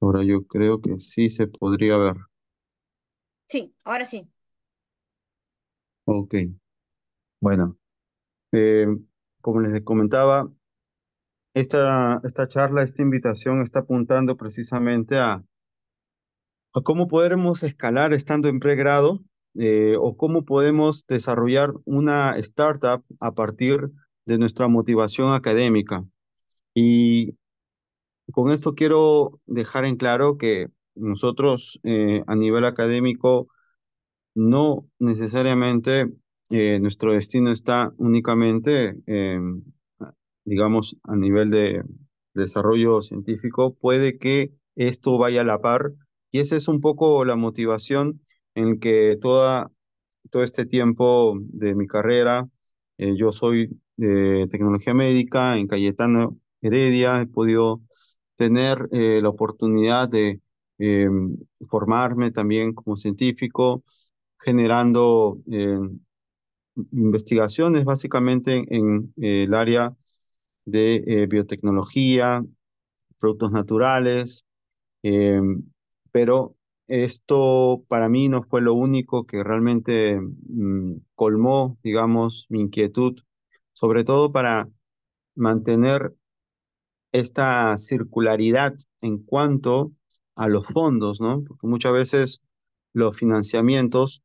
Ahora yo creo que sí se podría ver. Sí, ahora sí. Ok, bueno. Eh, como les comentaba, esta, esta charla, esta invitación está apuntando precisamente a, a cómo podemos escalar estando en pregrado eh, o cómo podemos desarrollar una startup a partir de nuestra motivación académica. Y con esto quiero dejar en claro que nosotros eh, a nivel académico no necesariamente eh, nuestro destino está únicamente, em, digamos, a nivel de desarrollo científico, puede que esto vaya a la par y esa es un poco la motivación en que toda, todo este tiempo de mi carrera, eh, yo soy de tecnología médica en Cayetano Heredia, he podido tener eh, la oportunidad de em, formarme también como científico, generando em, investigaciones básicamente en, eh, el área de eh, biotecnología, productos naturales, em, pero esto para mí no fue lo único que realmente mm, colmó, digamos, mi inquietud, sobre todo para mantener esta circularidad en cuanto a los fondos, ¿no? Porque muchas veces los financiamientos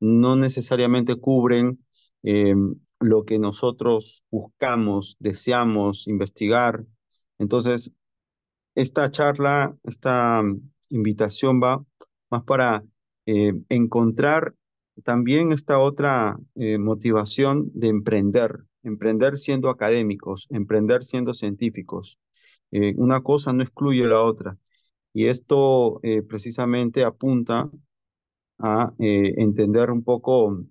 no necesariamente cubren eh, lo que nosotros buscamos, deseamos investigar. Entonces, esta charla, esta mm, invitación va más para eh, encontrar también esta otra eh, motivación de emprender, emprender siendo académicos, emprender siendo científicos, eh, una cosa no excluye la otra. Y esto eh, precisamente apunta a eh, entender un poco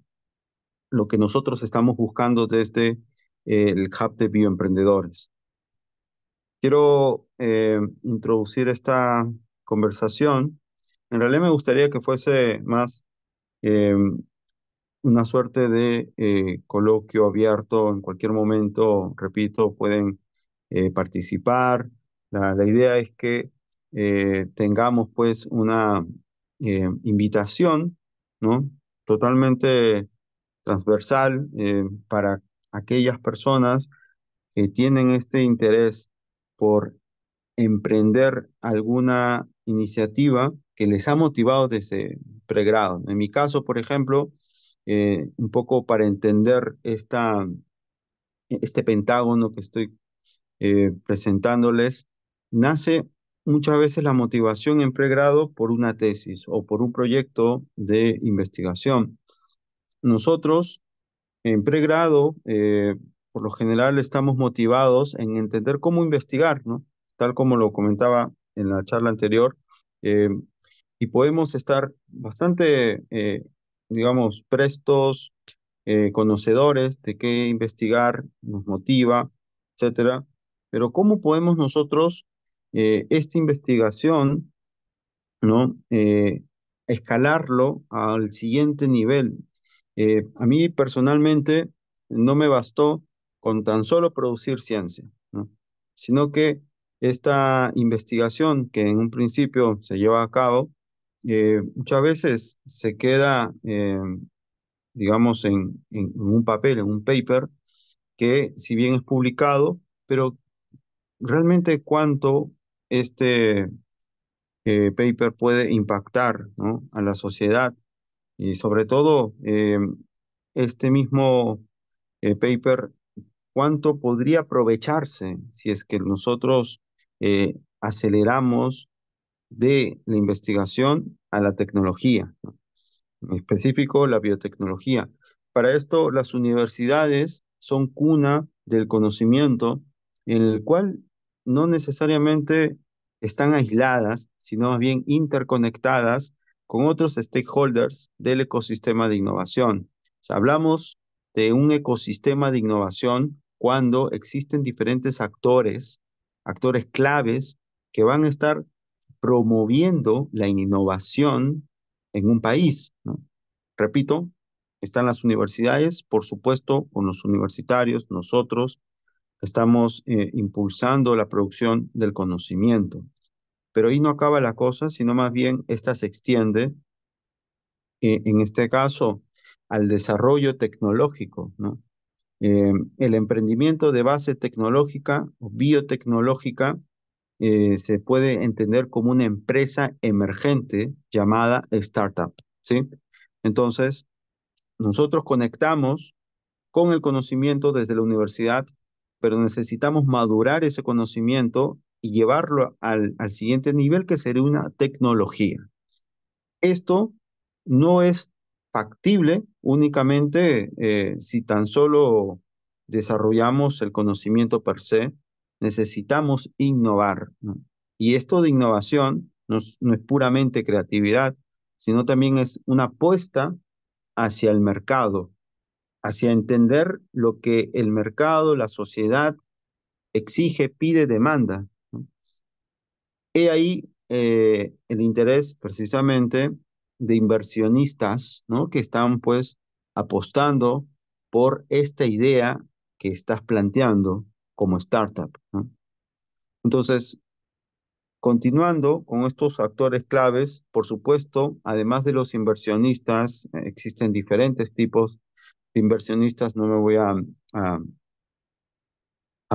lo que nosotros estamos buscando desde el Hub de Bioemprendedores. Quiero introducir esta conversación. En realidad me gustaría que fuese más una suerte de coloquio abierto en cualquier momento. Repito, pueden eh, participar. La, la, idea es que eh, tengamos pues una eh, invitación ¿no? totalmente transversal para aquellas personas que tienen este interés por emprender alguna iniciativa que les ha motivado desde pregrado. En mi caso, por ejemplo, un poco para entender esta, este pentágono que estoy eh, presentándoles, nace muchas veces la motivación en pregrado por una tesis o por un proyecto de investigación. Nosotros en pregrado, eh, por lo general, estamos motivados en entender cómo investigar, ¿no? Tal como lo comentaba en la charla anterior, eh, y podemos estar bastante, digamos, prestos, conocedores de qué investigar nos motiva, etcétera. Pero ¿cómo podemos nosotros eh, esta investigación, ¿no? Eh, escalarlo al siguiente nivel. Eh, a mí personalmente no me bastó con tan solo producir ciencia, sino que esta investigación que en un principio se lleva a cabo, muchas veces se queda, digamos, en, en, un papel, en un paper, que si bien es publicado, pero realmente cuánto este eh, paper puede impactar a la sociedad y sobre todo eh, este mismo eh, paper, cuánto podría aprovecharse si es que nosotros aceleramos de la investigación a la tecnología, en específico la biotecnología. Para esto las universidades son cuna del conocimiento en el cual no necesariamente están aisladas, sino más bien interconectadas con otros stakeholders del ecosistema de innovación. hablamos de un ecosistema de innovación cuando existen diferentes actores, actores claves, que van a estar promoviendo la innovación en un país. Repito, están las universidades, por supuesto, con los universitarios, nosotros, Estamos eh, impulsando la producción del conocimiento. Pero ahí no acaba la cosa, sino más bien esta se extiende, eh, en este caso, al desarrollo tecnológico. Eh, el emprendimiento de base tecnológica o biotecnológica se puede entender como una empresa emergente llamada startup, ¿sí? Entonces, nosotros conectamos con el conocimiento desde la universidad pero necesitamos madurar ese conocimiento y llevarlo al, siguiente nivel, que sería una tecnología. Esto no es factible únicamente eh, si tan solo desarrollamos el conocimiento per se, necesitamos innovar. Y esto de innovación no es, puramente creatividad, sino también es una apuesta hacia el mercado, hacia entender lo que el mercado, la sociedad exige, pide, demanda. He ahí eh, el interés precisamente de inversionistas ¿no? que están pues apostando por esta idea que estás planteando como startup. Entonces, continuando con estos actores claves, por supuesto, además de los inversionistas, eh, existen diferentes tipos inversionistas, no me voy a,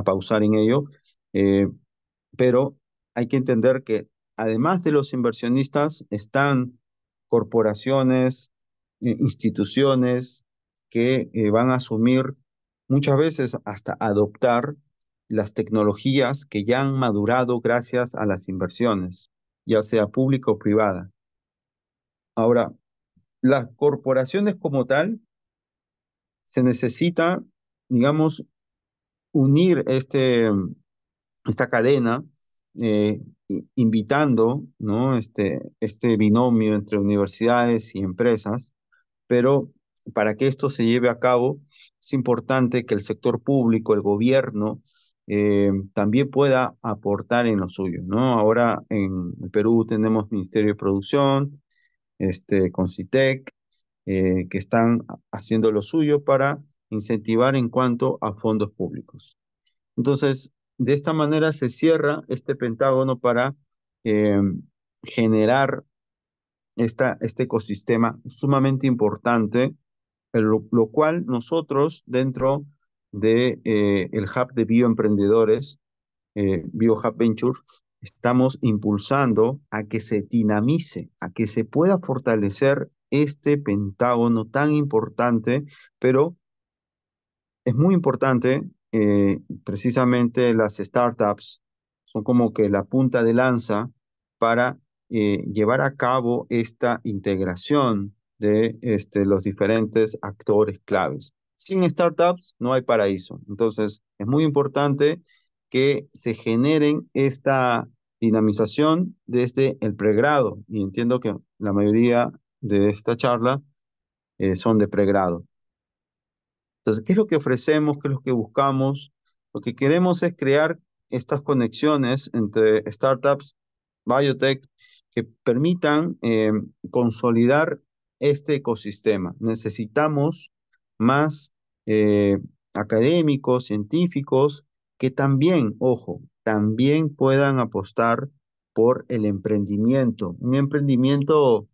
pausar en ello, eh, pero hay que entender que además de los inversionistas están corporaciones, instituciones que eh, van a asumir muchas veces hasta adoptar las tecnologías que ya han madurado gracias a las inversiones, ya sea pública o privada. Ahora, las corporaciones como tal se necesita, digamos, unir este, esta cadena, eh, invitando ¿no? este, este binomio entre universidades y empresas, pero para que esto se lleve a cabo, es importante que el sector público, el gobierno, eh, también pueda aportar en lo suyo, ¿no? Ahora en Perú tenemos Ministerio de Producción, este, Concitec, eh, que están haciendo lo suyo para incentivar en cuanto a fondos públicos. Entonces, de esta manera se cierra este pentágono para em, generar esta, este ecosistema sumamente importante, lo, cual nosotros dentro del de, eh, el hub de bioemprendedores, eh, BioHub Venture, estamos impulsando a que se dinamice, a que se pueda fortalecer este pentágono tan importante, pero es muy importante eh, precisamente las startups, son como que la punta de lanza para eh, llevar a cabo esta integración de este, los diferentes actores claves. Sin startups no hay paraíso. Entonces, es muy importante que se generen esta dinamización desde el pregrado. Y entiendo que la mayoría de esta charla eh, son de pregrado. Entonces, ¿qué es lo que ofrecemos? ¿Qué es lo que buscamos? Lo que queremos es crear estas conexiones entre startups, biotech, que permitan em, consolidar este ecosistema. Necesitamos más eh, académicos, científicos, que también, ojo, también puedan apostar por el emprendimiento, un emprendimiento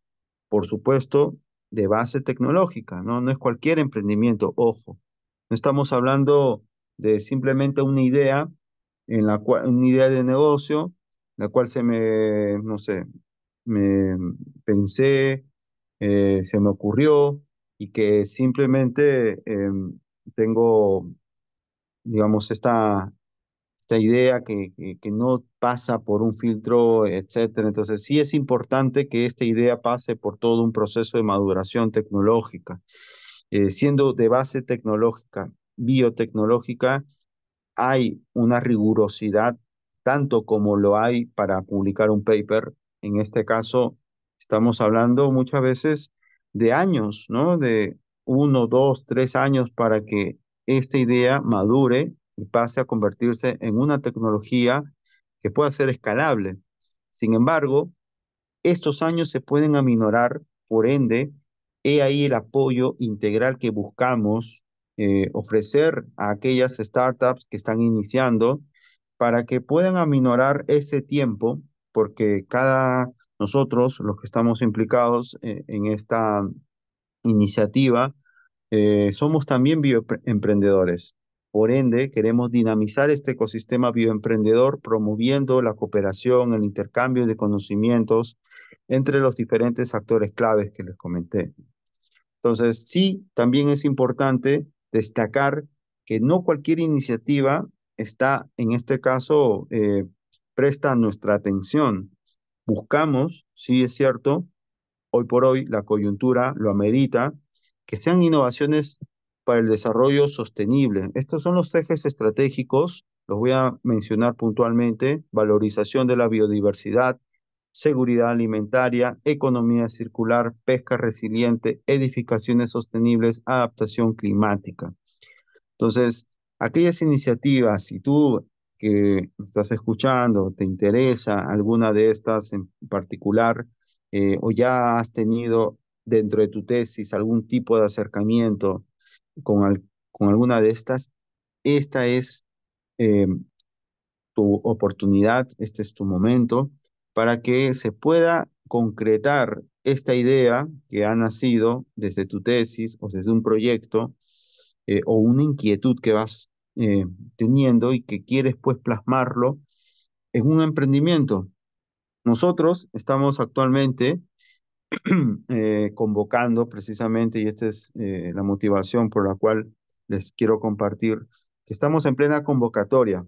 por supuesto, de base tecnológica, ¿no? No es cualquier emprendimiento, ojo. No estamos hablando de simplemente una idea, en la cual, una idea de negocio, la cual se me, no sé, me pensé, eh, se me ocurrió y que simplemente em, tengo, digamos, esta, esta idea que, que, que, no pasa por un filtro, etcétera. Entonces, sí es importante que esta idea pase por todo un proceso de maduración tecnológica, eh, siendo de base tecnológica, biotecnológica, hay una rigurosidad tanto como lo hay para publicar un paper. En este caso, estamos hablando muchas veces de años, ¿no? De uno, dos, tres años para que esta idea madure y pase a convertirse en una tecnología que pueda ser escalable. Sin embargo, estos años se pueden aminorar, por ende, he ahí el apoyo integral que buscamos eh, ofrecer a aquellas startups que están iniciando para que puedan aminorar ese tiempo, porque cada nosotros, los que estamos implicados eh, en esta iniciativa, eh, somos también bioemprendedores. Por ende, queremos dinamizar este ecosistema bioemprendedor promoviendo la cooperación, el intercambio de conocimientos entre los diferentes actores claves que les comenté. Entonces, sí, también es importante destacar que no cualquier iniciativa está, en este caso, eh, presta nuestra atención. Buscamos, sí es cierto, hoy por hoy la coyuntura lo amerita, que sean innovaciones para el desarrollo sostenible. Estos son los ejes estratégicos, los voy a mencionar puntualmente, valorización de la biodiversidad, seguridad alimentaria, economía circular, pesca resiliente, edificaciones sostenibles, adaptación climática. Entonces, aquellas iniciativas, si tú que estás escuchando, te interesa alguna de estas en particular, eh, o ya has tenido dentro de tu tesis algún tipo de acercamiento con, alguna de estas, esta es em, tu oportunidad, este es tu momento para que se pueda concretar esta idea que ha nacido desde tu tesis o desde un proyecto eh, o una inquietud que vas eh, teniendo y que quieres pues plasmarlo en un emprendimiento. Nosotros estamos actualmente Eh, convocando precisamente, y esta es eh, la motivación por la cual les quiero compartir, que estamos en plena convocatoria.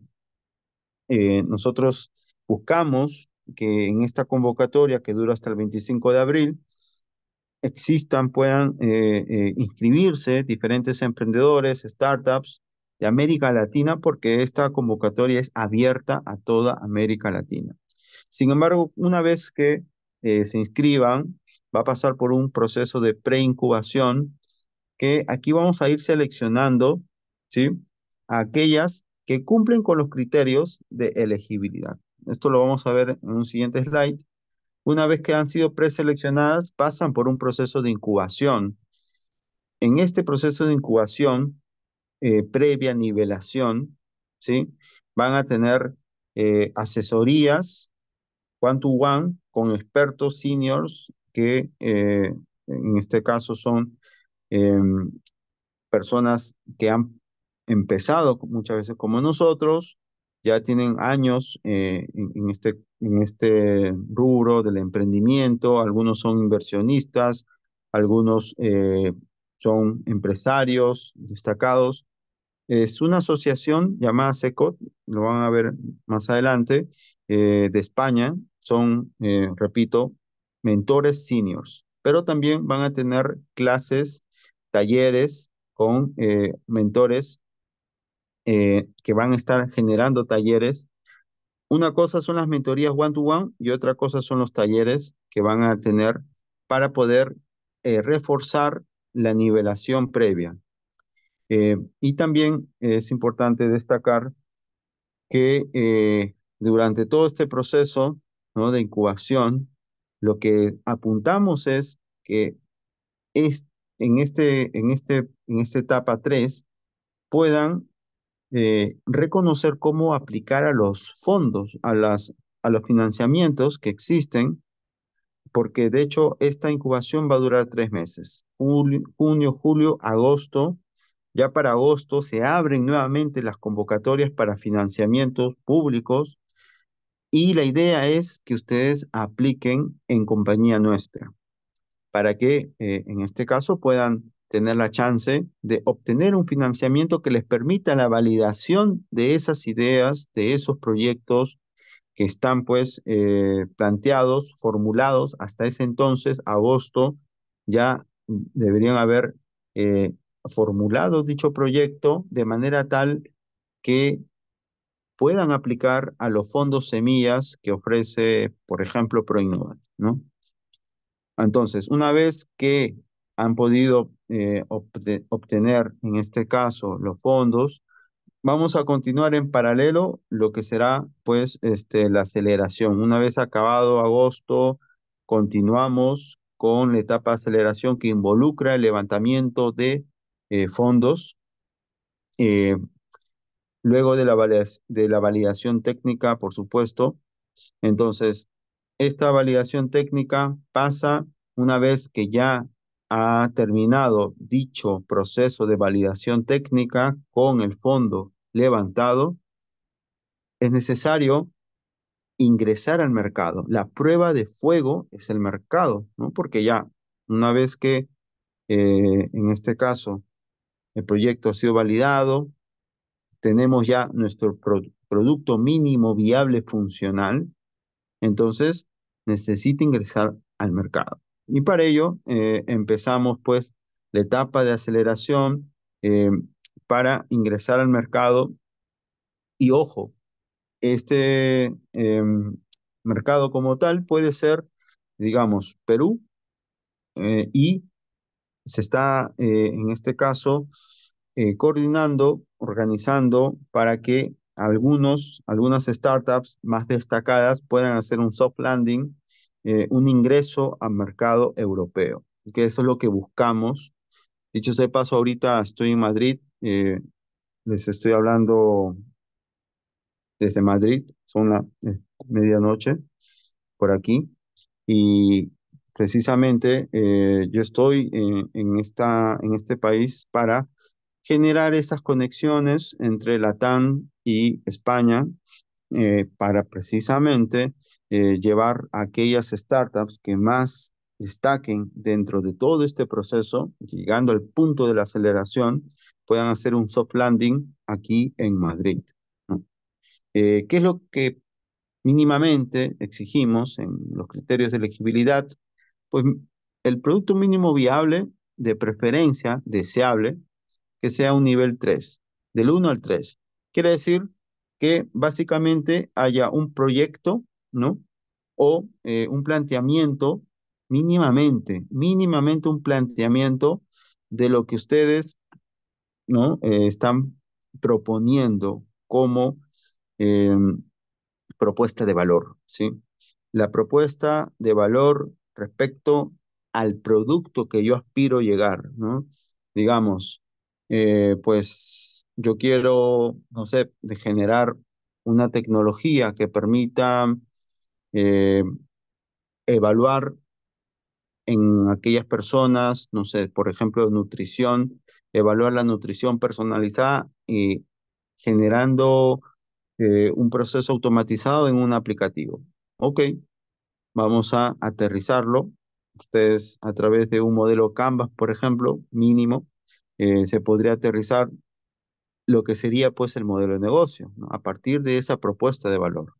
Eh, nosotros buscamos que en esta convocatoria que dura hasta el 25 de abril, existan, puedan inscribirse diferentes emprendedores, startups de América Latina, porque esta convocatoria es abierta a toda América Latina. Sin embargo, una vez que se inscriban, va a pasar por un proceso de preincubación que aquí vamos a ir seleccionando, ¿sí? A aquellas que cumplen con los criterios de elegibilidad. Esto lo vamos a ver en un siguiente slide. Una vez que han sido preseleccionadas, pasan por un proceso de incubación. En este proceso de incubación, eh, previa nivelación, ¿sí? van a tener eh, asesorías one to -one con expertos seniors que eh, en este caso son em, personas que han empezado muchas veces como nosotros, ya tienen años eh, en, este, en este rubro del emprendimiento, algunos son inversionistas, algunos eh, son empresarios destacados. Es una asociación llamada SECOT, lo van a ver más adelante, de España. Son, repito, mentores seniors, pero también van a tener clases, talleres con eh, mentores eh, que van a estar generando talleres. Una cosa son las mentorías one-to-one y otra cosa son los talleres que van a tener para poder eh, reforzar la nivelación previa. y también es importante destacar que durante todo este proceso ¿no? de incubación, lo que apuntamos es que en, este, en, este, en esta etapa 3 puedan eh, reconocer cómo aplicar a los fondos, a, las, a los financiamientos que existen, porque de hecho esta incubación va a durar tres meses, junio, julio, agosto. Ya para agosto se abren nuevamente las convocatorias para financiamientos públicos y la idea es que ustedes apliquen en compañía nuestra para que eh, en este caso puedan tener la chance de obtener un financiamiento que les permita la validación de esas ideas, de esos proyectos que están pues eh, planteados, formulados hasta ese entonces, agosto, ya deberían haber eh, formulado dicho proyecto de manera tal que puedan aplicar a los fondos semillas que ofrece, por ejemplo, Proinnova. ¿no? Entonces, una vez que han podido eh, obtener, en este caso, los fondos, vamos a continuar en paralelo lo que será, pues, este, la aceleración. Una vez acabado agosto, continuamos con la etapa de aceleración que involucra el levantamiento de eh, fondos eh, Luego de la, de la validación técnica, por supuesto, entonces esta validación técnica pasa una vez que ya ha terminado dicho proceso de validación técnica con el fondo levantado, es necesario ingresar al mercado. La prueba de fuego es el mercado, ¿no? Porque ya una vez que, eh, en este caso, el proyecto ha sido validado, tenemos ya nuestro producto mínimo viable funcional, entonces necesita ingresar al mercado. Y para ello eh, empezamos pues la etapa de aceleración em, para ingresar al mercado. Y ojo, este em, mercado como tal puede ser, digamos, Perú eh, y se está eh, en este caso eh, coordinando, organizando para que algunos, algunas startups más destacadas puedan hacer un soft landing, eh, un ingreso al mercado europeo. Que eso es lo que buscamos. Dicho sea paso, ahorita estoy en Madrid, eh, les estoy hablando desde Madrid, son la medianoche por aquí, y precisamente yo estoy en, en, esta, en este país para generar esas conexiones entre Latam y España eh, para precisamente eh, llevar a aquellas startups que más destaquen dentro de todo este proceso, llegando al punto de la aceleración, puedan hacer un soft landing aquí en Madrid. Eh, ¿Qué es lo que mínimamente exigimos en los criterios de elegibilidad? Pues el producto mínimo viable, de preferencia deseable, que sea un nivel 3, del 1 al 3. Quiere decir que básicamente haya un proyecto, ¿no? O eh, un planteamiento mínimamente, mínimamente un planteamiento de lo que ustedes, ¿no? Eh, están proponiendo como em, propuesta de valor, ¿sí? La propuesta de valor respecto al producto que yo aspiro llegar, ¿no? Digamos, eh, pues yo quiero, no sé, generar una tecnología que permita eh, evaluar en aquellas personas, no sé, por ejemplo, nutrición, evaluar la nutrición personalizada y generando eh, un proceso automatizado en un aplicativo. Ok, vamos a aterrizarlo. Ustedes a través de un modelo Canvas, por ejemplo, mínimo, eh, se podría aterrizar lo que sería pues el modelo de negocio, a partir de esa propuesta de valor.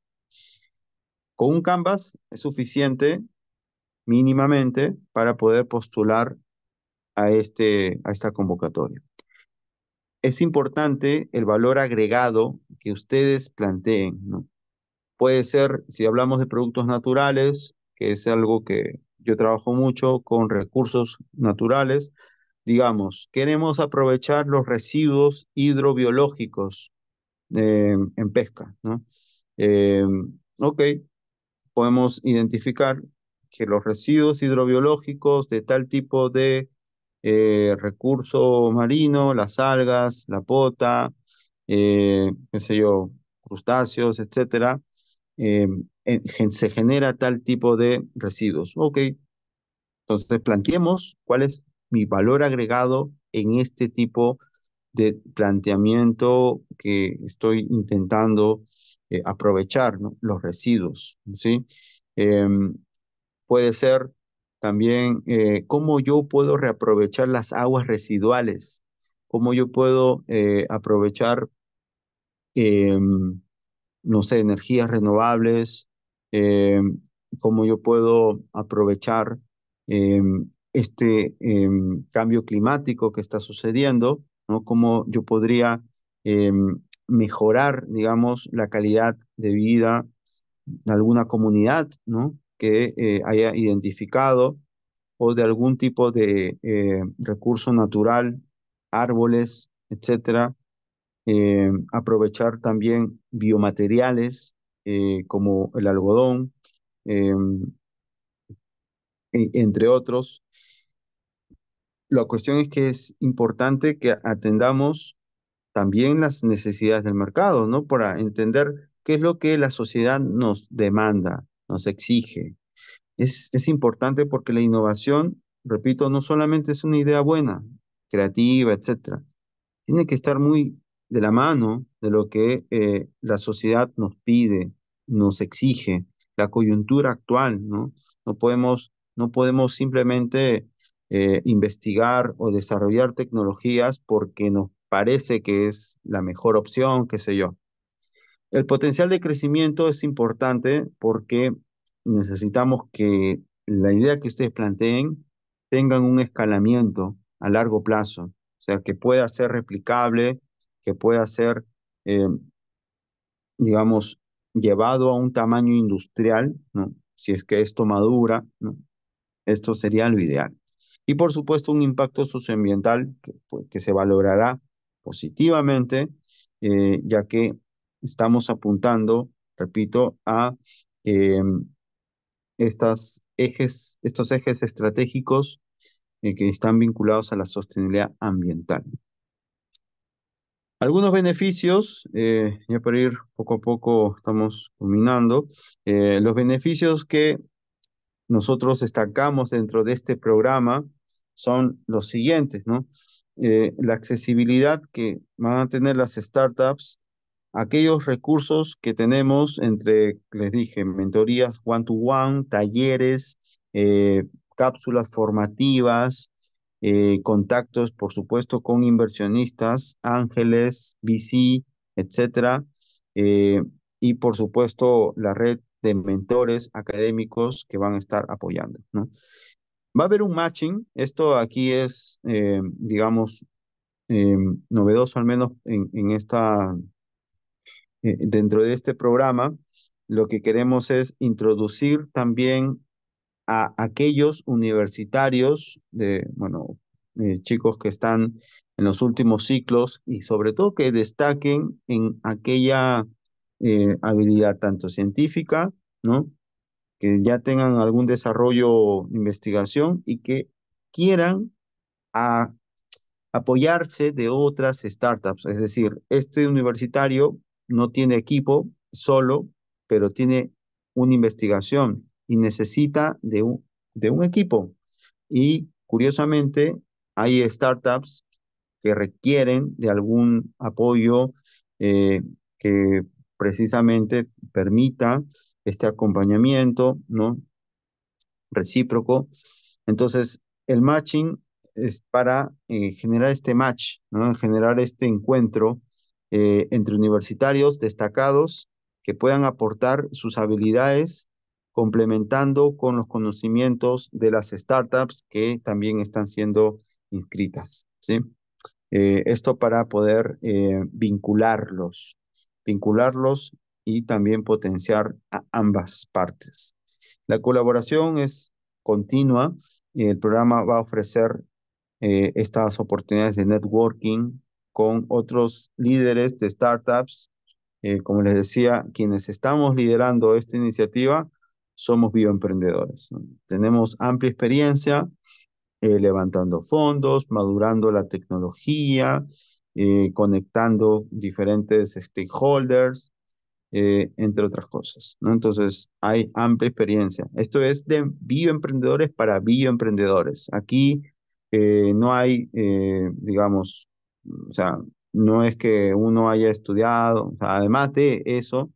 Con un canvas es suficiente mínimamente para poder postular a, este, a esta convocatoria. Es importante el valor agregado que ustedes planteen. Puede ser, si hablamos de productos naturales, que es algo que yo trabajo mucho con recursos naturales, digamos, queremos aprovechar los residuos hidrobiológicos eh, en pesca, ¿no? Eh, ok, podemos identificar que los residuos hidrobiológicos de tal tipo de eh, recurso marino, las algas, la pota, qué sé yo, crustáceos, etcétera, se genera tal tipo de residuos. Ok, entonces planteemos cuál es mi valor agregado en este tipo de planteamiento que estoy intentando eh, aprovechar, los residuos, ¿sí? Em, puede ser también eh, cómo yo puedo reaprovechar las aguas residuales, cómo yo puedo eh, aprovechar, em, no sé, energías renovables, em, cómo yo puedo aprovechar este em, cambio climático que está sucediendo, ¿no? Cómo yo podría em, mejorar, digamos, la calidad de vida de alguna comunidad, ¿no? Que eh, haya identificado o de algún tipo de eh, recurso natural, árboles, etcétera. Em, aprovechar también biomateriales eh, como el algodón, e, entre otros. La cuestión es que es importante que atendamos también las necesidades del mercado, ¿no? Para entender qué es lo que la sociedad nos demanda, nos exige. Es, es importante porque la innovación, repito, no solamente es una idea buena, creativa, etcétera. Tiene que estar muy de la mano de lo que eh, la sociedad nos pide, nos exige, la coyuntura actual, ¿no? No podemos no podemos simplemente eh, investigar o desarrollar tecnologías porque nos parece que es la mejor opción, qué sé yo. El potencial de crecimiento es importante porque necesitamos que la idea que ustedes planteen tenga un escalamiento a largo plazo, o sea, que pueda ser replicable, que pueda ser, eh, digamos, llevado a un tamaño industrial, ¿no? si es que esto madura, ¿no? Esto sería lo ideal. Y por supuesto un impacto socioambiental que, pues, se valorará positivamente, eh, ya que estamos apuntando, repito, a em, estas ejes, estos ejes estratégicos eh, que están vinculados a la sostenibilidad ambiental. Algunos beneficios, eh, ya para ir poco a poco estamos culminando, los beneficios que nosotros destacamos dentro de este programa son los siguientes, ¿no? Eh, la accesibilidad que van a tener las startups, aquellos recursos que tenemos entre, les dije, mentorías one-to-one, talleres, eh, cápsulas formativas, eh, contactos, por supuesto, con inversionistas, ángeles, VC, etcétera. y por supuesto, la red de mentores académicos que van a estar apoyando, ¿no? Va a haber un matching, esto aquí es, eh, digamos, eh, novedoso al menos en, en esta, eh, dentro de este programa, lo que queremos es introducir también a aquellos universitarios, de, bueno, chicos que están en los últimos ciclos y sobre todo que destaquen en aquella eh, habilidad tanto científica, ¿no? que ya tengan algún desarrollo, investigación y que quieran apoyarse de otras startups. Es decir, este universitario no tiene equipo solo, pero tiene una investigación y necesita de un, equipo. Y curiosamente, hay startups que requieren de algún apoyo eh, que precisamente permita este acompañamiento, ¿no? Recíproco. Entonces, el matching es para eh, generar este match, ¿no? Generar este encuentro eh, entre universitarios destacados que puedan aportar sus habilidades complementando con los conocimientos de las startups que también están siendo inscritas, ¿sí? Eh, esto para poder vincularlos, vincularlos y también potenciar a ambas partes. La colaboración es continua y el programa va a ofrecer eh, estas oportunidades de networking con otros líderes de startups. Eh, como les decía, quienes estamos liderando esta iniciativa somos bioemprendedores. Tenemos amplia experiencia eh, levantando fondos, madurando la tecnología, eh, conectando diferentes stakeholders, eh, entre otras cosas. Entonces, hay amplia experiencia. Esto es de bioemprendedores para bioemprendedores. Aquí eh, no hay, digamos, o sea, no es que uno haya estudiado, además de eso,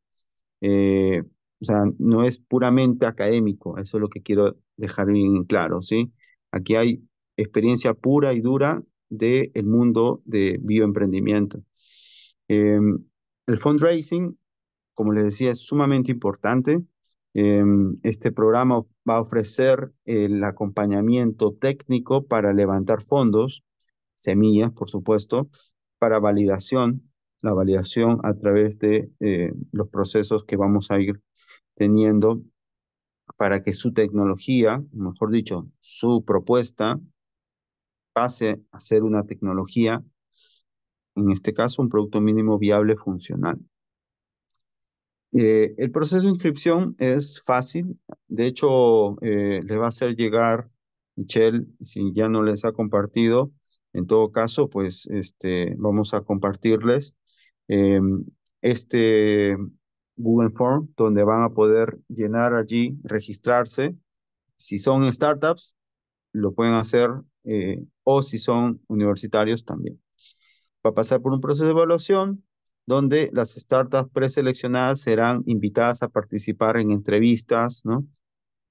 o sea, no es puramente académico, eso es lo que quiero dejar bien claro, ¿sí? Aquí hay experiencia pura y dura del mundo de bioemprendimiento. Em, el fundraising, como les decía, es sumamente importante. Em, este programa va a ofrecer el acompañamiento técnico para levantar fondos, semillas, por supuesto, para validación, la validación a través de eh, los procesos que vamos a ir teniendo para que su tecnología, mejor dicho, su propuesta pase a ser una tecnología, en este caso un producto mínimo viable funcional. Eh, el proceso de inscripción es fácil, de hecho eh, le va a hacer llegar, Michelle, si ya no les ha compartido, en todo caso, pues este, vamos a compartirles em, este Google Form donde van a poder llenar allí, registrarse. Si son startups, lo pueden hacer eh, o si son universitarios también. Va a pasar por un proceso de evaluación donde las startups preseleccionadas serán invitadas a participar en entrevistas, ¿no?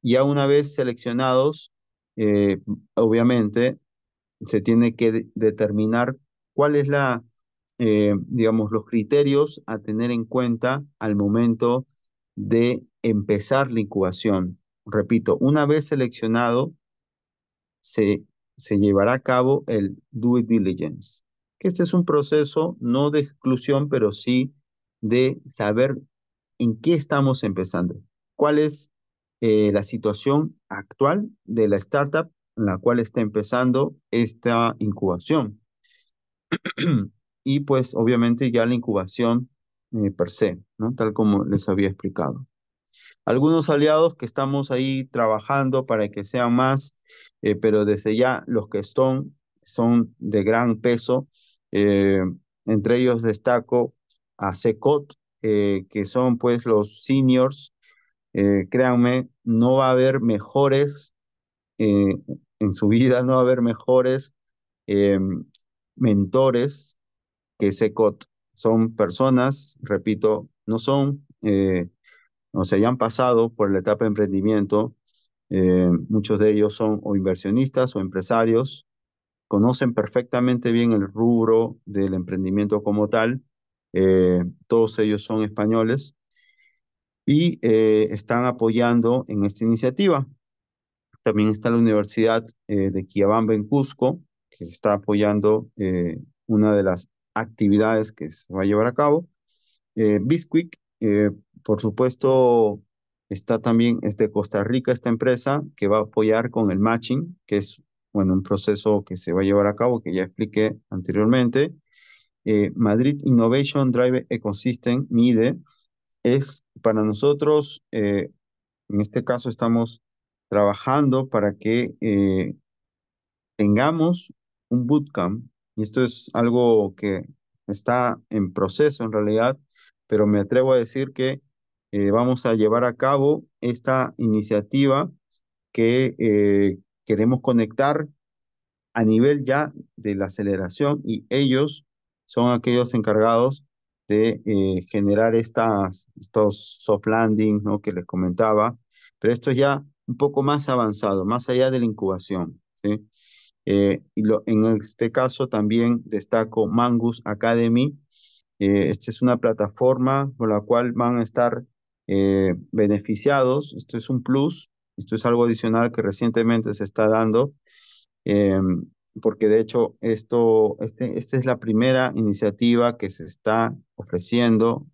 Ya una vez seleccionados, eh, obviamente, se tiene que determinar cuál es la, eh, digamos, los criterios a tener en cuenta al momento de empezar la incubación. Repito, una vez seleccionado, se se llevará a cabo el due diligence, que este es un proceso no de exclusión, pero sí de saber en qué estamos empezando, cuál es eh, la situación actual de la startup en la cual está empezando esta incubación. y pues obviamente ya la incubación eh, per se, ¿no? tal como les había explicado algunos aliados que estamos ahí trabajando para que sean más, eh, pero desde ya los que son son de gran peso. Eh, entre ellos destaco a SECOT, eh, que son pues los seniors. créanme, no va a haber mejores en su vida, no va a haber mejores mentores que SECOT. Son personas, repito, no son o sea, ya han pasado por la etapa de emprendimiento, eh, muchos de ellos son o inversionistas o empresarios, conocen perfectamente bien el rubro del emprendimiento como tal, eh, todos ellos son españoles y eh, están apoyando en esta iniciativa. También está la Universidad de Quiabamba en Cusco, que está apoyando una de las actividades que se va a llevar a cabo. Bisquick, por supuesto, está también de Costa Rica esta empresa que va a apoyar con el matching, que es bueno, un proceso que se va a llevar a cabo, que ya expliqué anteriormente. Eh, Madrid Innovation Drive Ecosystem, MIDE, es para nosotros, eh, en este caso estamos trabajando para que eh, tengamos un bootcamp, y esto es algo que está en proceso en realidad, pero me atrevo a decir que eh, vamos a llevar a cabo esta iniciativa que eh, queremos conectar a nivel ya de la aceleración y ellos son aquellos encargados de eh, generar estas, estos soft landing ¿no? que les comentaba, pero esto es ya un poco más avanzado, más allá de la incubación. ¿sí? y lo, en este caso también destaco Mangus Academy. esta es una plataforma con la cual van a estar eh, beneficiados. Esto es un plus, esto es algo adicional que recientemente se está dando, em, porque de hecho esto, este, esta es la primera iniciativa que se está ofreciendo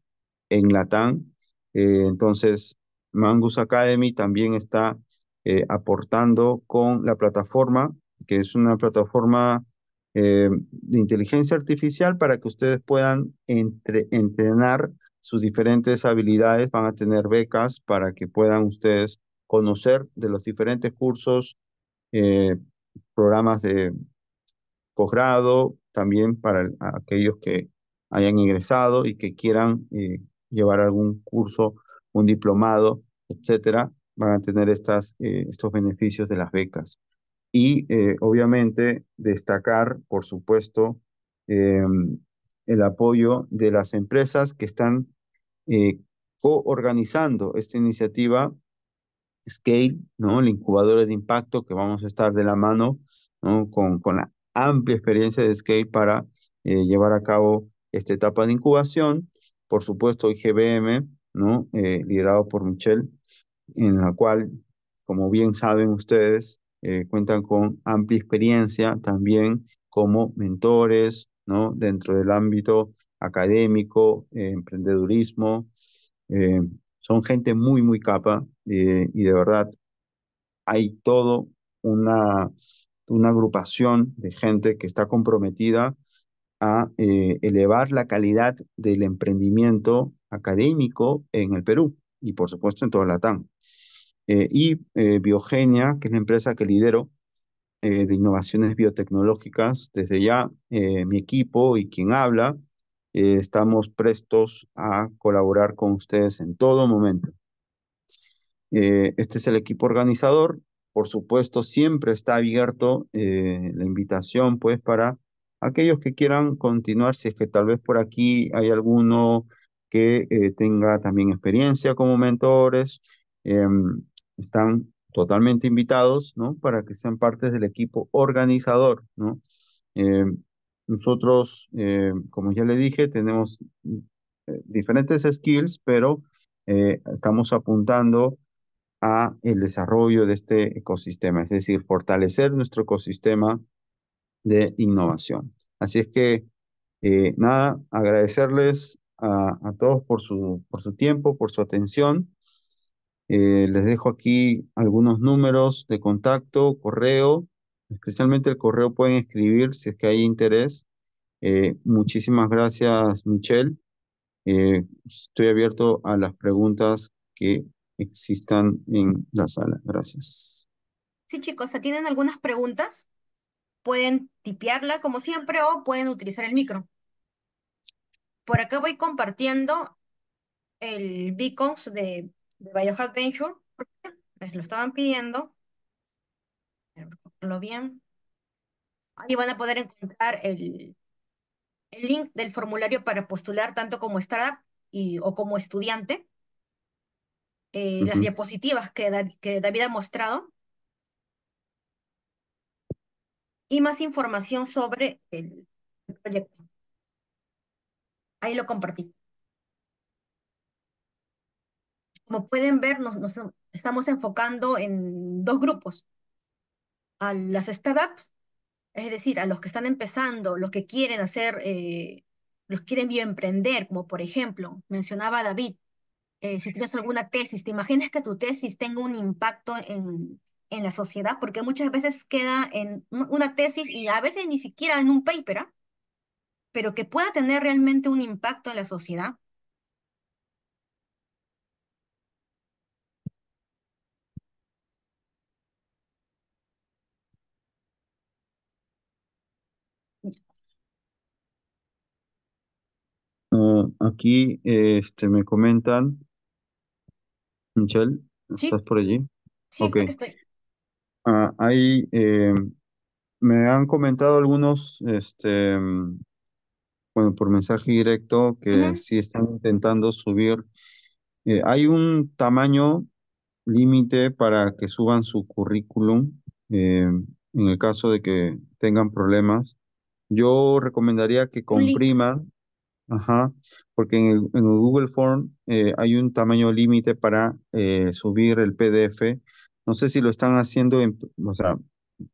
en Latam. Eh, entonces, Mangus Academy también está eh, aportando con la plataforma, que es una plataforma de inteligencia artificial para que ustedes puedan entrenar sus diferentes habilidades, van a tener becas para que puedan ustedes conocer de los diferentes cursos, eh, programas de posgrado, también para aquellos que hayan ingresado y que quieran eh, llevar algún curso, un diplomado, etcétera, van a tener estas, eh, estos beneficios de las becas. Y obviamente destacar, por supuesto, em, el apoyo de las empresas que están eh, coorganizando esta iniciativa Scale, ¿no? incubador de impacto, que vamos a estar de la mano ¿no? con, con la amplia experiencia de Scale para eh, llevar a cabo esta etapa de incubación. Por supuesto, IGBM, ¿no? Eh, liderado por Michelle, en la cual, como bien saben ustedes, cuentan con amplia experiencia también como mentores, dentro del ámbito académico, eh, emprendedurismo. Eh, son gente muy, muy capa eh, y de verdad hay todo una, una agrupación de gente que está comprometida a elevar la calidad del emprendimiento académico en el Perú y por supuesto en toda la TAM. y Biogenia, que es la empresa que lidero, eh, de innovaciones biotecnológicas. Desde ya, eh, mi equipo y quien habla, eh, estamos prestos a colaborar con ustedes en todo momento. este es el equipo organizador. Por supuesto, siempre está abierto la invitación, pues, para aquellos que quieran continuar, si es que tal vez por aquí hay alguno que tenga también experiencia como mentores, em, están totalmente invitados, ¿no? Para que sean parte del equipo organizador, ¿no? Eh, nosotros, eh, como ya le dije, tenemos eh, diferentes skills, pero estamos apuntando a el desarrollo de este ecosistema, es decir, fortalecer nuestro ecosistema de innovación. Así es que, nada, agradecerles a, todos por su, por su tiempo, por su atención. Eh, les dejo aquí algunos números de contacto, correo, especialmente el correo pueden escribir si es que hay interés. Eh, muchísimas gracias, Michelle. Eh, estoy abierto a las preguntas que existan en la sala. Gracias. Sí, chicos, tienen algunas preguntas? Pueden tipearla como siempre o pueden utilizar el micro. Por acá voy compartiendo el beacons de de BioHadventure, Adventure, les lo estaban pidiendo, lo bien, ahí van a poder encontrar el, link del formulario para postular tanto como startup y, o como estudiante. Eh, las diapositivas que, que David ha mostrado. Y más información sobre el proyecto. Ahí lo compartí. como pueden ver, nos, estamos enfocando en dos grupos. A las startups, es decir, a los que están empezando, los que quieren hacer, eh, los quieren bioemprender, como por ejemplo, mencionaba David, eh, si tienes alguna tesis, ¿te imaginas que tu tesis tenga un impacto en, en la sociedad? Porque muchas veces queda en una tesis y a veces ni siquiera en un paper, ¿ah? pero que pueda tener realmente un impacto en la sociedad aquí este, me comentan, Michelle, ¿estás por allí? Sí, Ok. estoy. Ah, eh, me han comentado algunos, este, bueno, por mensaje directo que sí están intentando subir. Eh, hay un tamaño límite para que suban su currículum eh, en el caso de que tengan problemas. Yo recomendaría que compriman. Ajá, porque en, Google Form eh, hay un tamaño límite para eh, subir el PDF. No sé si lo están haciendo, o sea,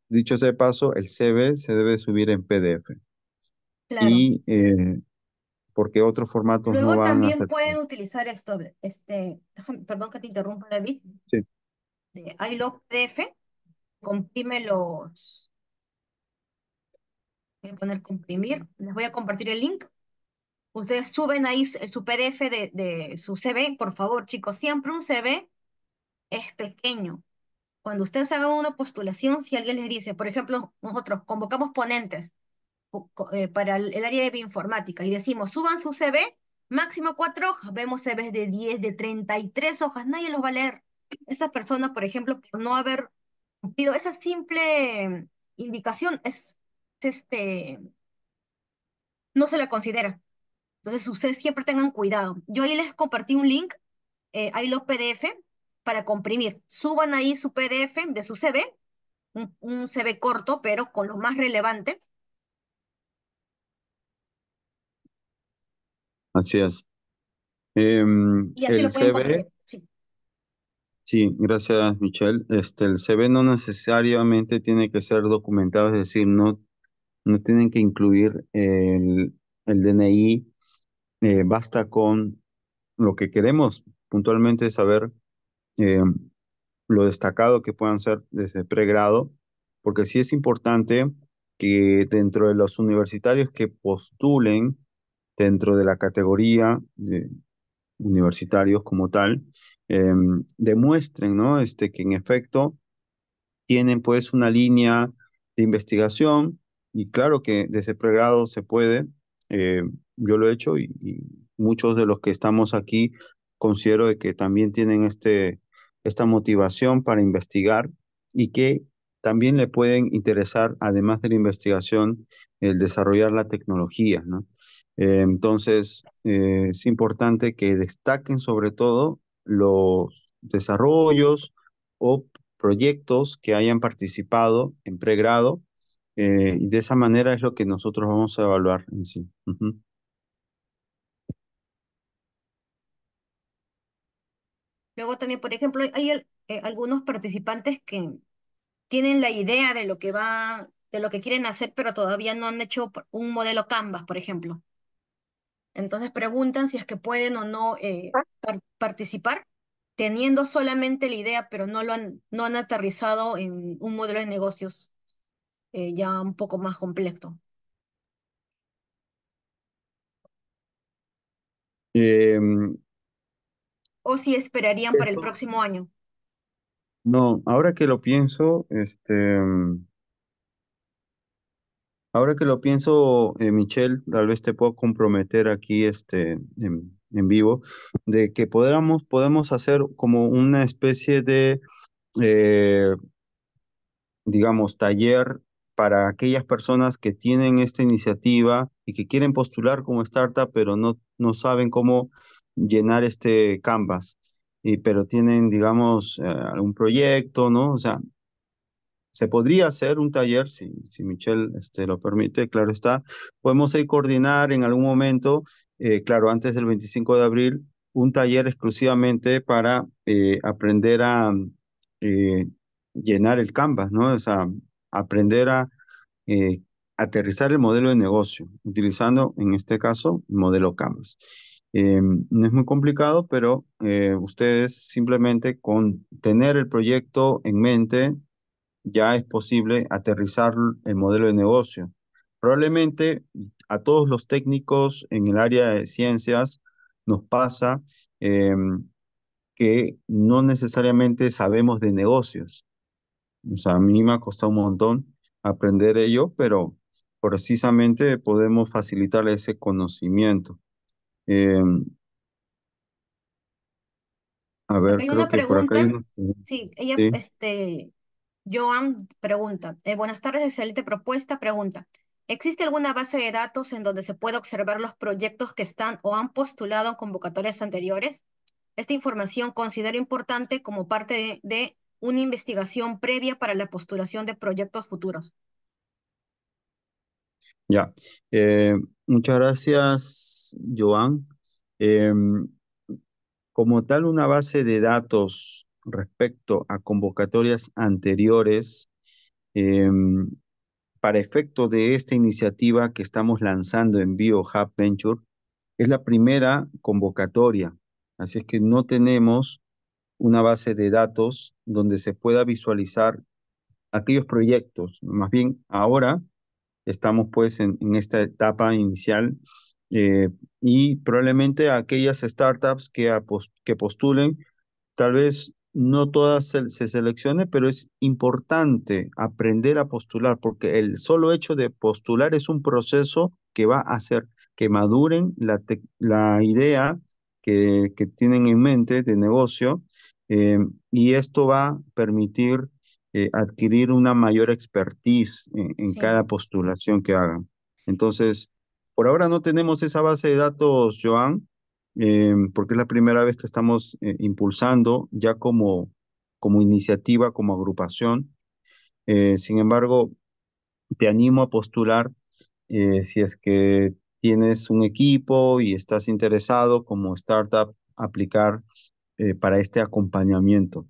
dicho ese paso, el CV se debe subir en PDF. Claro. Y eh, porque otros formatos Luego también pueden utilizar esto, este, perdón que te interrumpa, David. Sí. de PDF, comprime los... Voy a poner comprimir. Les voy a compartir el link Ustedes suben ahí su eh, PDF de, su CV, por favor, chicos, siempre un CV es pequeño. Cuando ustedes hagan una postulación, si alguien les dice, por ejemplo, nosotros convocamos ponentes eh, para el área de bioinformática y decimos, suban su CV, máximo cuatro hojas, vemos CVs de 10, de 33 hojas, nadie los va a leer. Esa persona, por ejemplo, por no haber cumplido esa simple indicación, es, este, no se la considera. Entonces, ustedes siempre tengan cuidado. Yo ahí les compartí un link, eh, ahí los PDF para comprimir. Suban ahí su PDF de su CV, un, un CV corto, pero con lo más relevante. Así es. Em, y así el lo CV, sí. gracias Michelle. Este, el CV no necesariamente tiene que ser documentado, es decir, no, no tienen que incluir el, el DNI eh, basta con lo que queremos puntualmente saber eh, lo destacado que puedan ser desde pregrado, porque sí es importante que dentro de los universitarios que postulen dentro de la categoría de universitarios como tal, eh, demuestren ¿no? este, que en efecto tienen pues una línea de investigación y claro que desde pregrado se puede yo lo he hecho y, muchos de los que estamos aquí considero de que también tienen este, esta motivación para investigar y que también le pueden interesar, además de la investigación, el desarrollar la tecnología. ¿no? Eh, entonces, eh, es importante que destaquen sobre todo los desarrollos o proyectos que hayan participado en pregrado eh, y de esa manera es lo que nosotros vamos a evaluar en sí. Luego también, por ejemplo, hay eh, algunos participantes que tienen la idea de lo que va, de lo que quieren hacer, pero todavía no han hecho un modelo Canvas, por ejemplo. Entonces preguntan si es que pueden o no eh, ah. participar, teniendo solamente la idea, pero no lo han, no han aterrizado en un modelo de negocios eh, ya un poco más complejo. Em, o si esperarían para el próximo año. No, ahora que lo pienso, este, mm, ahora que lo pienso, eh, Michelle, tal vez te puedo comprometer aquí, este, en, vivo, de que podamos, podemos hacer como una especie de, eh, digamos, taller para aquellas personas que tienen esta iniciativa y que quieren postular como startup, pero no, no saben cómo llenar este Canvas, y, pero tienen, digamos, eh, algún proyecto, ¿no? O sea, se podría hacer un taller, si, si Michelle este, lo permite, claro está. Podemos ahí coordinar en algún momento, eh, claro, antes del 25 de abril, un taller exclusivamente para eh, aprender a llenar el canvas, ¿no? O sea, aprender a aterrizar el modelo de negocio, utilizando en este caso el modelo canvas. Eh, no es muy complicado, pero eh, ustedes simplemente con tener el proyecto en mente ya es posible aterrizar el modelo de negocio. Probablemente a todos los técnicos en el área de ciencias nos pasa eh, que no necesariamente sabemos de negocios. O sea, a mí me ha costado un montón aprender ello, pero precisamente podemos facilitar ese conocimiento. Em, a ver, creo que pregunta. Sí, ella, este, Joan pregunta. Eh, buenas tardes, excelente propuesta. Pregunta. ¿Existe alguna base de datos en donde se pueda observar los proyectos que están o han postulado en convocatorias anteriores? Esta información considero importante como parte de una investigación previa para la postulación de proyectos futuros. Ya, eh, muchas gracias, Joan. Em, como tal, una base de datos respecto a convocatorias anteriores em, para efecto de esta iniciativa que estamos lanzando en BioHub Venture es la primera convocatoria. Así es que no tenemos una base de datos donde se pueda visualizar aquellos proyectos. Más bien, ahora estamos pues en, esta etapa inicial eh, y probablemente aquellas startups que, que postulen, tal vez no todas se, seleccione seleccionen, pero es importante aprender a postular porque el solo hecho de postular es un proceso que va a hacer que maduren la, idea que, que, tienen en mente de negocio eh, y esto va a permitir eh, adquirir una mayor expertise en, cada postulación que hagan. Entonces, por ahora no tenemos esa base de datos, Joan, eh, porque es la primera vez que estamos eh, impulsando ya como, como iniciativa, como agrupación. sin embargo, te animo a postular si es que tienes un equipo y estás interesado como startup aplicar para este acompañamiento.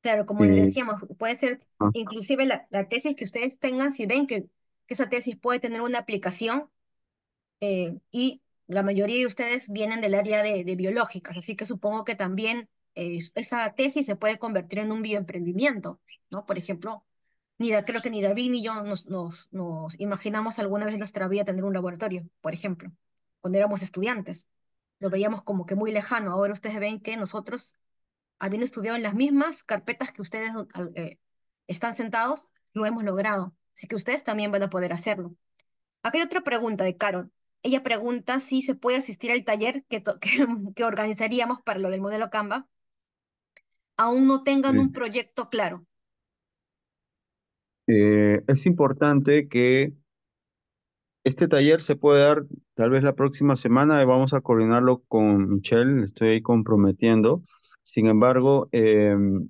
Claro, como les decíamos, puede ser ah. inclusive la, tesis que ustedes tengan, si ven que, esa tesis puede tener una aplicación, eh, y la mayoría de ustedes vienen del área de, biológicas, así que supongo que también eh, esa tesis se puede convertir en un bioemprendimiento, ¿no? Por ejemplo, ni creo que ni David ni yo nos, nos, nos imaginamos alguna vez en nuestra vida tener un laboratorio, por ejemplo, cuando éramos estudiantes. Lo veíamos como que muy lejano. Ahora ustedes ven que nosotros habiendo estudiado en las mismas carpetas que ustedes eh, están sentados, lo hemos logrado. Así que ustedes también van a poder hacerlo. Acá hay otra pregunta de Carol. Ella pregunta si se puede asistir al taller que, que, organizaríamos para lo del modelo Canva. Aún no tengan un proyecto claro. Eh, es importante que este taller se puede dar tal vez la próxima semana y vamos a coordinarlo con Michelle, estoy ahí comprometiendo. Sin embargo, em,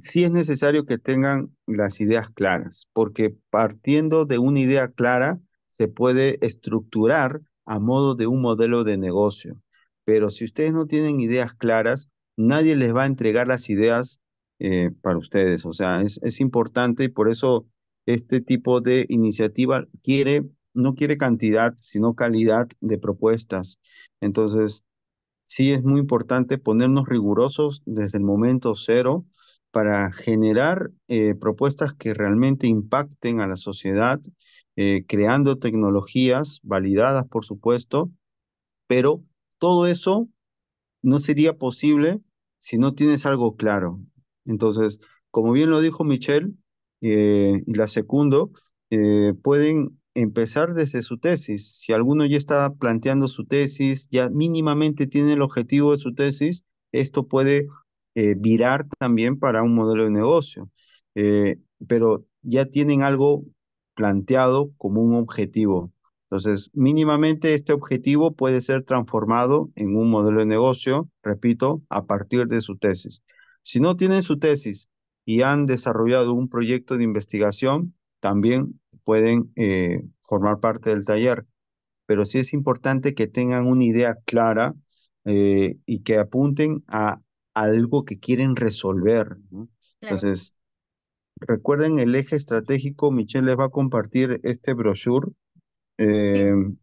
sí es necesario que tengan las ideas claras, porque partiendo de una idea clara se puede estructurar a modo de un modelo de negocio. Pero si ustedes no tienen ideas claras, nadie les va a entregar las ideas eh, para ustedes. O sea, es, es importante y por eso este tipo de iniciativa quiere no quiere cantidad, sino calidad de propuestas. Entonces, sí es muy importante ponernos rigurosos desde el momento cero para generar eh, propuestas que realmente impacten a la sociedad, eh, creando tecnologías validadas, por supuesto, pero todo eso no sería posible si no tienes algo claro. Entonces, como bien lo dijo Michelle, eh, y la segundo pueden empezar desde su tesis. Si alguno ya está planteando su tesis, ya mínimamente tiene el objetivo de su tesis, esto puede eh, virar también para un modelo de negocio. Eh, pero ya tienen algo planteado como un objetivo. Entonces, mínimamente este objetivo puede ser transformado en un modelo de negocio, repito, a partir de su tesis. Si no tienen su tesis y han desarrollado un proyecto de investigación, también pueden eh, formar parte del taller, pero sí es importante que tengan una idea clara eh, y que apunten a algo que quieren resolver. Entonces, recuerden el eje estratégico, Michelle les va a compartir este brochure. Em,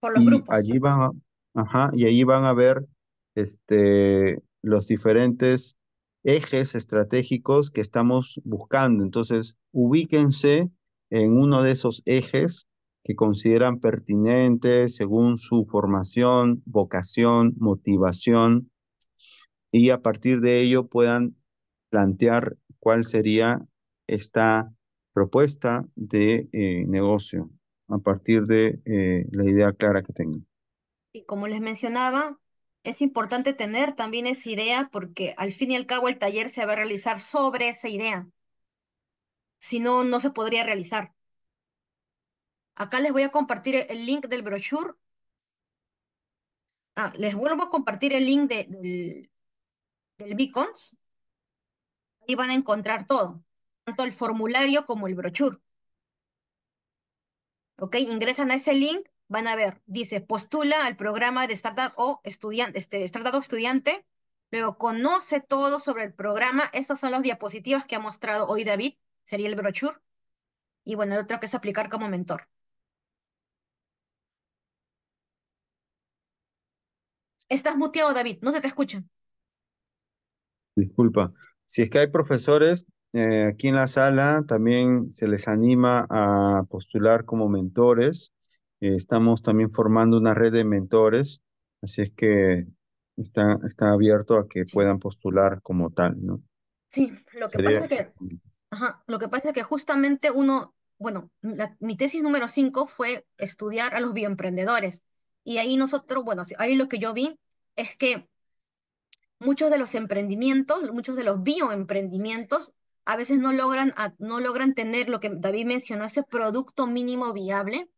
Por los grupos. Allí van ajá, y ahí van a ver este, los diferentes ejes estratégicos que estamos buscando. Entonces, ubíquense en uno de esos ejes que consideran pertinentes según su formación, vocación, motivación, y a partir de ello puedan plantear cuál sería esta propuesta de eh, negocio a partir de eh, la idea clara que tengan. Y como les mencionaba, es importante tener también esa idea porque al fin y al cabo el taller se va a realizar sobre esa idea si no, no se podría realizar. Acá les voy a compartir e, el link del brochure. Ah, les vuelvo a compartir el link del, Beacons. Ahí van a encontrar todo, tanto el formulario como el brochure. ¿ok? Ingresan a ese link, van a ver, dice, postula al programa de Startup o estudiante, este, Startup estudiante, luego conoce todo sobre el programa, estas son las diapositivas que ha mostrado hoy David, sería el brochure. Y bueno, el otro que es aplicar como mentor. Estás muteado, David, no se te escucha. Disculpa. Si es que hay profesores eh, aquí en la sala, también se les anima a postular como mentores. Eh, estamos también formando una red de mentores, así es que está, abierto a que puedan postular como tal, ¿no? Sí, lo que pasa es que lo que pasa es que justamente uno, bueno, mi tesis número 5 fue estudiar a los bioemprendedores. Y ahí nosotros, bueno, ahí lo que yo vi es que muchos de los emprendimientos, muchos de los bioemprendimientos, a veces no logran, no logran tener lo que David mencionó, ese producto mínimo viable,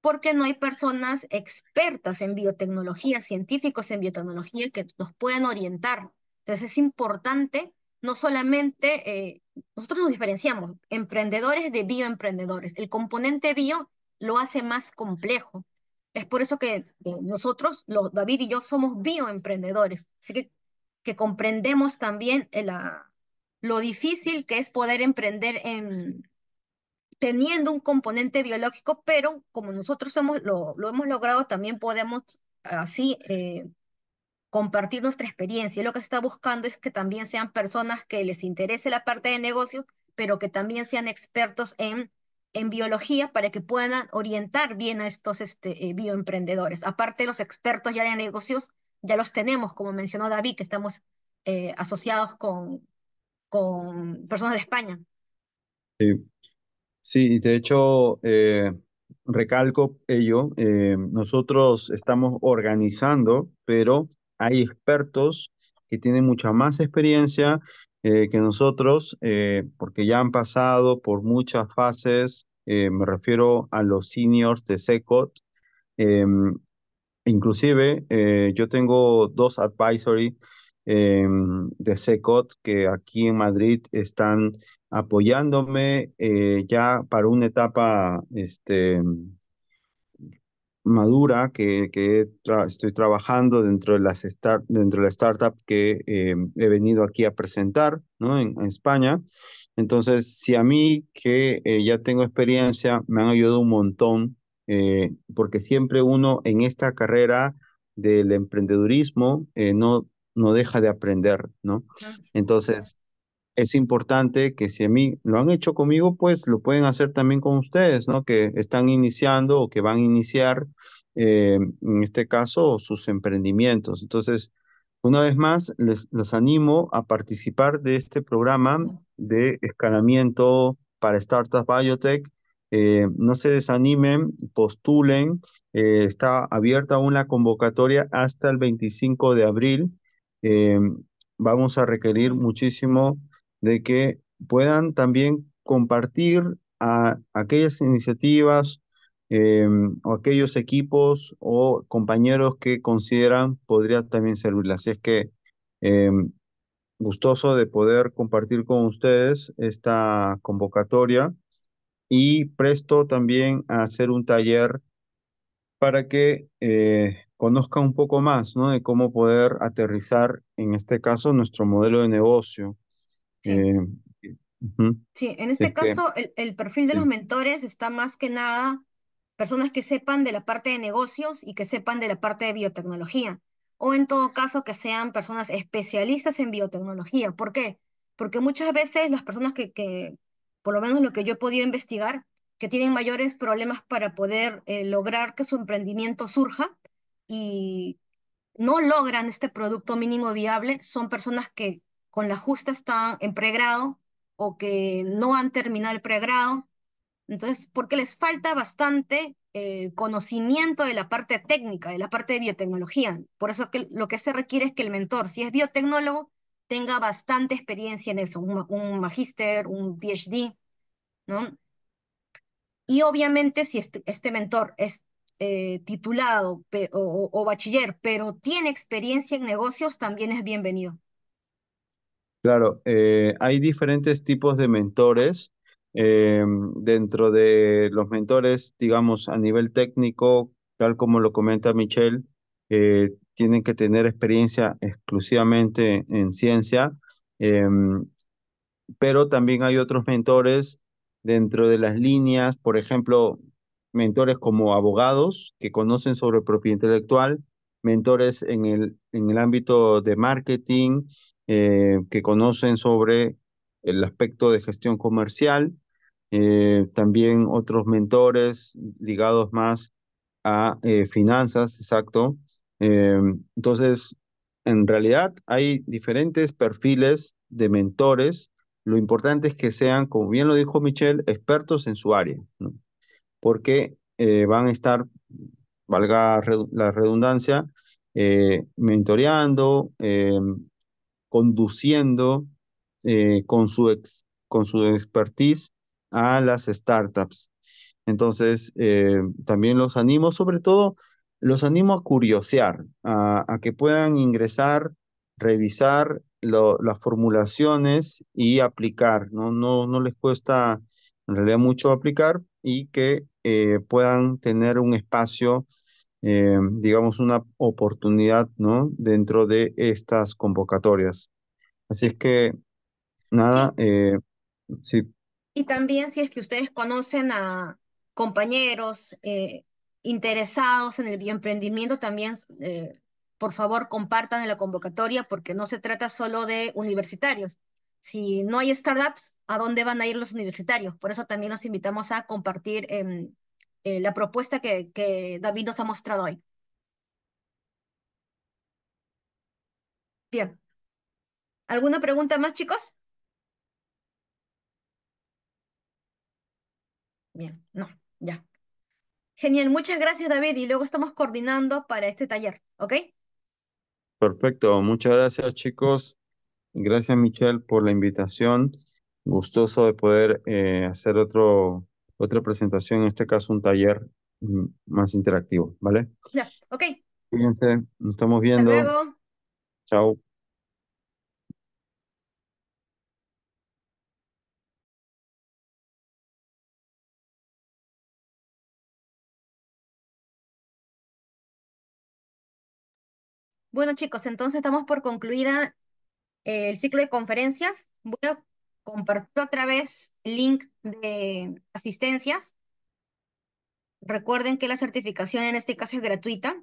porque no hay personas expertas en biotecnología, científicos en biotecnología que nos puedan orientar. Entonces es importante no solamente eh, nosotros nos diferenciamos, emprendedores de bioemprendedores. El componente bio lo hace más complejo. Es por eso que nosotros, David y yo, somos bioemprendedores. Así que, que comprendemos también eh, la, lo difícil que es poder emprender en, teniendo un componente biológico, pero como nosotros somos, lo, lo hemos logrado, también podemos así eh, compartir nuestra experiencia. Lo que se está buscando es que también sean personas que les interese la parte de negocio, pero que también sean expertos en, en biología para que puedan orientar bien a estos este, eh, bioemprendedores. Aparte, los expertos ya de negocios ya los tenemos, como mencionó David, que estamos eh, asociados con, con personas de España. Sí, sí de hecho, eh, recalco ello, nosotros estamos organizando, pero hay expertos que tienen mucha más experiencia eh, que nosotros, eh, porque ya han pasado por muchas fases, eh, me refiero a los seniors de SECOT. Em, inclusive yo tengo dos advisory em, de SECOT que aquí en Madrid están apoyándome ya para una etapa este, madura que, que estoy trabajando dentro de, las dentro de la startup que eh, he venido aquí a presentar ¿no? en, España. Entonces, si a mí que eh, ya tengo experiencia, me han ayudado un montón, eh, porque siempre uno en esta carrera del emprendedurismo no, no deja de aprender, ¿no? Entonces, es importante que si a mí lo han hecho conmigo, pues lo pueden hacer también con ustedes, ¿no? Que están iniciando o que van a iniciar, eh, en este caso, sus emprendimientos. Entonces, una vez más, les, los animo a participar de este programa de escalamiento para Startup Biotech. Eh, no se desanimen, postulen. Eh, está abierta aún la convocatoria hasta el 25 de abril. vamos a requerir muchísimo de que puedan también compartir a aquellas iniciativas em, o aquellos equipos o compañeros que consideran podría también servirles. Así es que em, gustoso de poder compartir con ustedes esta convocatoria y presto también a hacer un taller para que conozcan eh, conozca un poco más ¿no? de cómo poder aterrizar, en este caso, nuestro modelo de negocio eh, sí. en este, este caso el, perfil de los mentores está más que nada personas que sepan de la parte de negocios y que sepan de la parte de biotecnología, o en todo caso que sean personas especialistas en biotecnología. ¿Por qué? Porque muchas veces las personas que, que por lo menos lo que yo he podido investigar, que tienen mayores problemas para poder eh, lograr que su emprendimiento surja y no logran este producto mínimo viable, son personas que con la justa están en pregrado o que no han terminado el pregrado. Entonces, porque les falta bastante eh, conocimiento de la parte técnica, de la parte de biotecnología. Por eso que lo que se requiere es que el mentor, si es biotecnólogo, tenga bastante experiencia en eso, un, magíster, un PhD, ¿no? Y obviamente si este, este mentor es eh, titulado o bachiller, pero tiene experiencia en negocios, también es bienvenido. Claro, eh, hay diferentes tipos de mentores. Eh, dentro de los mentores, digamos, a nivel técnico, tal como lo comenta Michelle, eh, tienen que tener experiencia exclusivamente en ciencia, em, pero también hay otros mentores dentro de las líneas, por ejemplo, mentores como abogados que conocen sobre propiedad intelectual, mentores en el, en el ámbito de marketing, eh, que conocen sobre el aspecto de gestión comercial, eh, también otros mentores ligados más a eh, finanzas, exacto. entonces, en realidad hay diferentes perfiles de mentores. Lo importante es que sean, como bien lo dijo Michelle, expertos en su área, ¿no? porque van a estar, valga la redundancia, mentoreando, em, conduciendo eh, con, su con su expertise a las startups. Entonces, eh, también los animo, sobre todo, los animo a curiosear, a, que puedan ingresar, revisar las formulaciones y aplicar. ¿no? No, no les cuesta en realidad mucho aplicar y que eh, puedan tener un espacio eh, digamos, una oportunidad, ¿no? Dentro de estas convocatorias. Así es que, nada, eh, sí. Y también si es que ustedes conocen a compañeros eh, interesados en el bioemprendimiento, también por favor compartan la convocatoria porque no se trata solo de universitarios. Si no hay startups, ¿a dónde van a ir los universitarios? Por eso también los invitamos a compartir eh, la propuesta que, David nos ha mostrado hoy. Bien. ¿Alguna pregunta más, chicos? Bien, no, ya. Genial, muchas gracias David y luego estamos coordinando para este taller, ¿ok? Perfecto, muchas gracias chicos. Gracias Michelle por la invitación. Gustoso de poder eh, hacer otro otra presentación, en este caso un taller mm, más interactivo, ¿vale? Ya, ok. Fíjense, nos estamos viendo. luego. Chao. Bueno chicos, entonces estamos por concluida el ciclo de conferencias. Voy a compartió otra vez link de asistencias. Recuerden que la certificación en este caso es gratuita.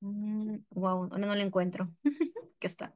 Wow, mm, ahora no la encuentro. ¿Qué está?